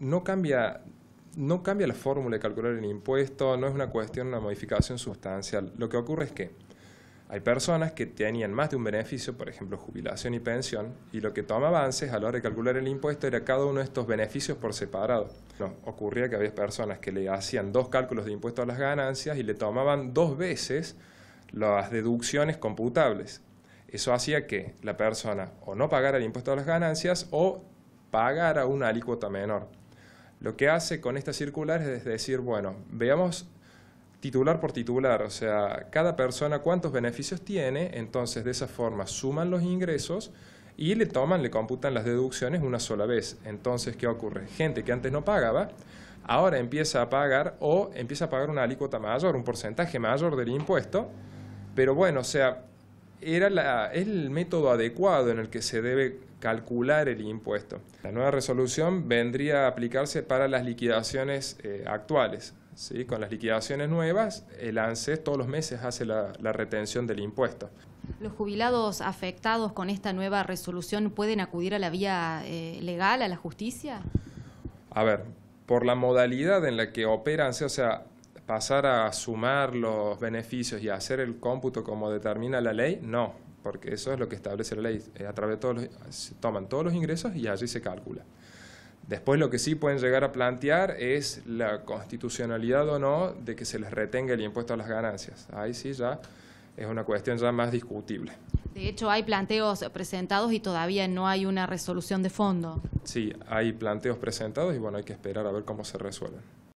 no cambia, la fórmula de calcular el impuesto, no es una cuestión, una modificación sustancial. Lo que ocurre es que hay personas que tenían más de un beneficio, por ejemplo, jubilación y pensión, y lo que tomaban avances a la hora de calcular el impuesto era cada uno de estos beneficios por separado. ocurría que había personas que le hacían dos cálculos de impuesto a las ganancias y le tomaban dos veces las deducciones computables. Eso hacía que la persona o no pagara el impuesto a las ganancias o pagar a una alícuota menor. Lo que hace con esta circular es decir, bueno, veamos titular por titular, o sea, cada persona cuántos beneficios tiene, entonces de esa forma suman los ingresos y le toman, le computan las deducciones una sola vez. Entonces, ¿qué ocurre? Gente que antes no pagaba, ahora empieza a pagar o empieza a pagar una alícuota mayor, un porcentaje mayor del impuesto, pero bueno, o sea, era la, el método adecuado en el que se debe calcular el impuesto. La nueva resolución vendría a aplicarse para las liquidaciones eh, actuales. ¿sí? Con las liquidaciones nuevas, el ANSES todos los meses hace la, retención del impuesto. ¿Los jubilados afectados con esta nueva resolución pueden acudir a la vía eh, legal, a la justicia? A ver, por la modalidad en la que operan, o sea, pasar a sumar los beneficios y hacer el cómputo como determina la ley, no, porque eso es lo que establece la ley. Eh, a través de todos se toman todos los ingresos y allí se calcula. Después lo que sí pueden llegar a plantear es la constitucionalidad o no de que se les retenga el impuesto a las ganancias. Ahí sí ya es una cuestión ya más discutible. De hecho, hay planteos presentados y todavía no hay una resolución de fondo. Sí, hay planteos presentados y bueno, hay que esperar a ver cómo se resuelven.